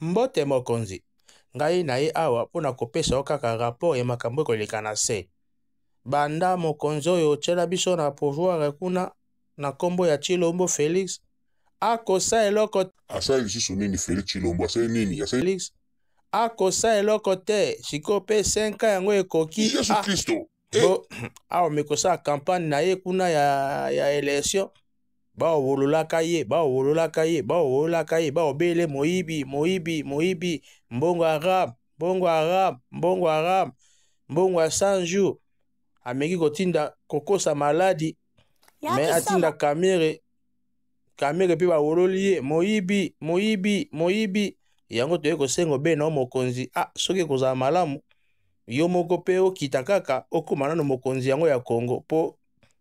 mbote mokonzi ngai naye awa mpona kopesa yo kaka rapor ya makambo ekoleka na se banda mokonzi oyo otyela biso na pouvoir kuna na nkombo ya chilombo félix akosa eloko asali lisusu nini félix chilombo asali nini asali félix akosa eloko te sikoyo mpe senka yango ekoki yesu kristo eh! awa mekosala campagne na ye kuna ya, ya élection baowololaka ye baowololaka ye baowololaka ye baobele moyibi moyibi moyibi mbongo arabe mbongo arabe mbongo arabe mbongo ya 100 jour ameki kotinda kokosa maladi me atinda kamere kamere mpe bawololi ye moyibi moyibi moyibi yango toye kosenga obena o mokonzi a ah, soki ekozala malamu yo moko mpe okita kaka okóma nano mokonzi yango ya kongo mpo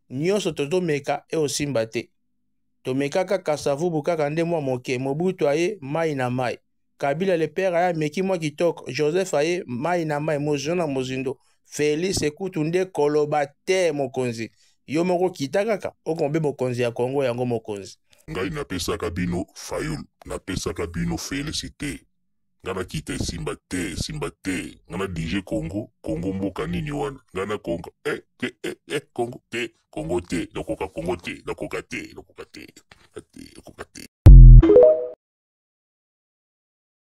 nyonso tozomeka e osimba te tomekaka kasavubu kaka nde mwa moke mobutu aye mai na mai kabila lepere aye ameki mwa kitoko joseph aye mai na mai mozindo na mozindo félix ekutu nde koloba te mokonzi yo moko kita kaka okombe mokonzi ya kongo yango mokonzi ngai napesaka bino fayul napesaka bino félisi te ngai nakita esimba te esimba te ngai na dije kongo kongo mboka nini wana ngai na kongo eh, eh, eh, eh, kongo te kongo te nakoka kongo te nakoka te nakoka